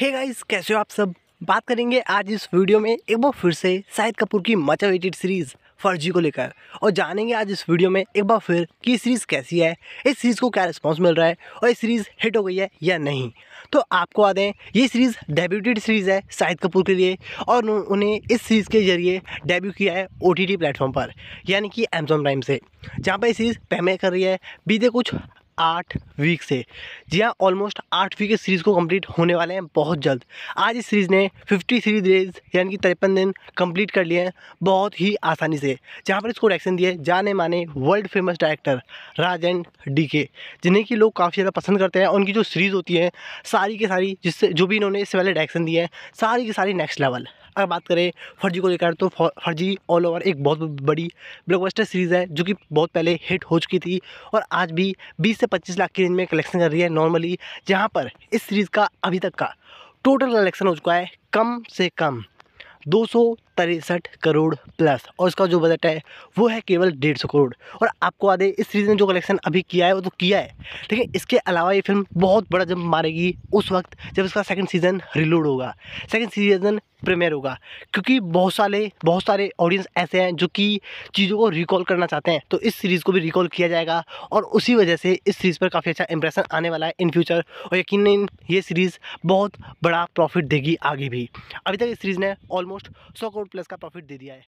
hey guys कैसे हो आप सब बात करेंगे आज इस वीडियो में एक बार फिर से शाहिद कपूर की मच अवेटेड सीरीज़ फर्जी को लेकर और जानेंगे आज इस वीडियो में एक बार फिर कि ये सीरीज़ कैसी है इस सीरीज़ को क्या रिस्पॉन्स मिल रहा है और ये सीरीज़ हिट हो गई है या नहीं तो आपको आ दें ये सीरीज़ डेब्यूटेड सीरीज़ है शाहिद कपूर के लिए और उन्हें इस सीरीज़ के जरिए डेब्यू किया है ओ टी प्लेटफॉर्म पर यानी कि अमेजोन प्राइम से जहाँ पर ये सीरीज़ पहले कर रही है बीते कुछ आठ वीक से जी हाँ ऑलमोस्ट आठ वीक इस सीरीज़ को कंप्लीट होने वाले हैं बहुत जल्द आज इस सीरीज़ ने फिफ्टी सीरीज डेज यानी कि तिरपन दिन कंप्लीट कर लिए हैं बहुत ही आसानी से जहाँ पर इसको डायरेक्शन दिए जाने माने world famous director Rajendra D K जिन्हें कि लोग काफ़ी ज़्यादा पसंद करते हैं उनकी जो सीरीज़ होती है सारी की सारी जिससे जो भी इन्होंने इससे पहले डायरेक्शन दिए हैं सारी की सारी नेक्स्ट लेवल अगर बात करें फर्जी को लेकर तो फर्जी ऑल ओवर एक बहुत बड़ी ब्लॉकबस्टर सीरीज़ है जो कि बहुत पहले हिट हो चुकी थी और आज भी बीस से पच्चीस लाख की रेंज में कलेक्शन कर रही है नॉर्मली जहाँ पर इस सीरीज़ का अभी तक का टोटल कलेक्शन हो चुका है कम से कम दो सौ तिरसठ करोड़ प्लस और इसका जो बजट है वो है केवल डेढ़ सौ करोड़ और आपको है इस सीरीज़ ने जो कलेक्शन अभी किया है वो तो किया है लेकिन इसके अलावा ये फिल्म बहुत बड़ा जंप मारेगी उस वक्त जब इसका सेकंड सीज़न रिलोड होगा सेकंड सीज़न प्रीमियर होगा क्योंकि बहुत सारे बहुत सारे ऑडियंस ऐसे हैं जो कि चीज़ों को रिकॉल करना चाहते हैं तो इस सीरीज़ को भी रिकॉल किया जाएगा और उसी वजह से इस सीरीज़ पर काफ़ी अच्छा इंप्रेशन आने वाला है इन फ्यूचर और यकीन ये सीरीज़ बहुत बड़ा प्रॉफिट देगी आगे भी अभी तक इस सीरीज़ ने ऑलमोस्ट सौ करोड़ प्लस का प्रॉफिट दे दिया है